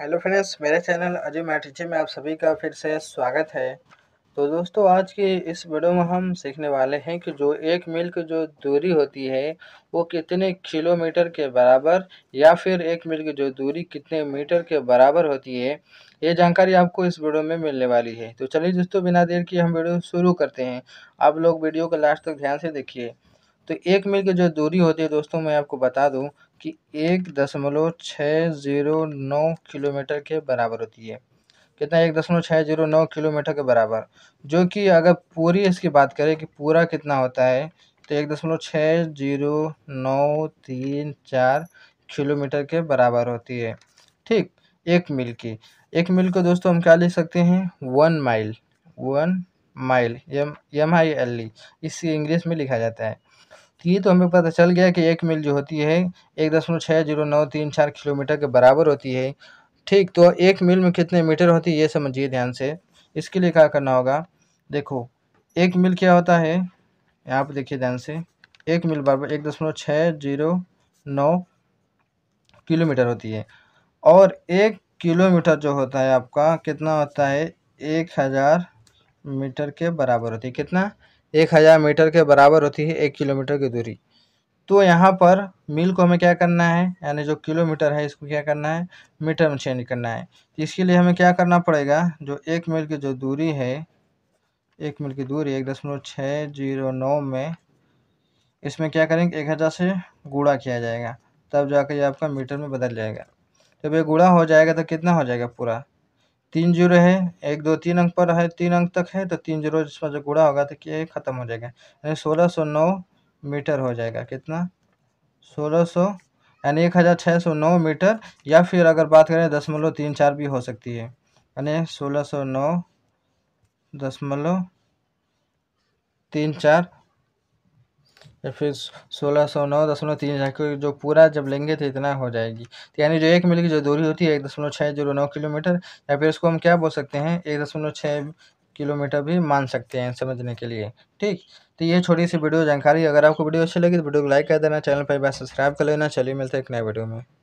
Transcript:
hello friends मेरे channel Ajay मैं में आप सभी का फिर से स्वागत है तो दोस्तों आज की इस वीडियो में हम सीखने वाले हैं कि जो एक मील की जो दूरी होती है वो कितने किलोमीटर के बराबर या फिर एक मील की जो दूरी कितने मीटर के बराबर होती है ये जानकारी आपको इस वीडियो में मिलने वाली है तो चलिए दोस्तों बिना देर की हम वीडियो शुरू करते हैं आप लोग वीडियो को लास्ट तक ध्यान से देखिए तो एक मील की जो दूरी होती है दोस्तों मैं आपको बता दूँ कि एक दशमलव छः ज़ीरो नौ किलोमीटर के बराबर होती है कितना एक दशमलव छः ज़ीरो नौ किलोमीटर के बराबर जो कि अगर पूरी इसकी बात करें कि पूरा कितना होता है तो एक दशमलव छः ज़ीरो नौ तीन चार किलोमीटर के बराबर होती है ठीक एक मील की एक मील को दोस्तों हम क्या लिख सकते हैं one mile one mile M M I L E इसी इंग्लिश में लिखा जाता है ये तो हमें पता चल गया कि एक मील जो होती है एक दशमलव छः जीरो नौ तीन चार किलोमीटर के बराबर होती है ठीक तो एक मील में कितने मीटर होती है ये समझिए ध्यान से इसके लिए क्या करना होगा देखो एक मील क्या होता है यहाँ पर देखिए ध्यान से एक मील बराबर एक दशमलव छः जीरो नौ किलोमीटर होती है और एक किलोमीटर जो होता है आपका कितना होता है एक हज़ार मीटर के बराबर होती है कितना एक हज़ार मीटर के बराबर होती है एक किलोमीटर की दूरी तो यहाँ पर मील को हमें क्या करना है यानी जो किलोमीटर है इसको क्या करना है मीटर में चेंज करना है तो इसके लिए हमें क्या करना पड़ेगा जो एक मील की जो दूरी है एक मील की दूरी एक दशमलव छः जीरो नौ में इसमें क्या करेंगे एक हज़ार से गुड़ा किया जाएगा तब जाकर ये आपका मीटर में बदल जाएगा जब ये गुड़ा हो जाएगा तो कितना हो जाएगा पूरा तीन जीरो है एक दो तीन अंक पर है तीन अंक तक है तो तीन जीरो जिसमें जो गुड़ा होगा तो ये ख़त्म हो जाएगा यानी सोलह सौ नौ मीटर हो जाएगा कितना सोलह सौ यानी एक हज़ार छः सौ नौ मीटर या फिर अगर बात करें दशमलव तीन चार भी हो सकती है यानी सोलह सौ नौ दशमलव तीन चार या तो फिर सोलह सौ नौ दशमलव तीन हज़ार क्योंकि जो पूरा जब लेंगे तो इतना हो जाएगी तो यानी जो एक मील की जो दूरी होती है एक दशमलव छः जीरो नौ किलोमीटर या फिर इसको हम क्या बोल सकते हैं एक दशमलव छः किलोमीटर भी मान सकते हैं समझने के लिए ठीक तो ये छोटी सी वीडियो जानकारी अगर आपको वीडियो अच्छी लगी तो वीडियो को लाइक कर देना चैनल पर एक बार सब्सक्राइब कर लेना चलिए मिलते हैं एक नए वीडियो में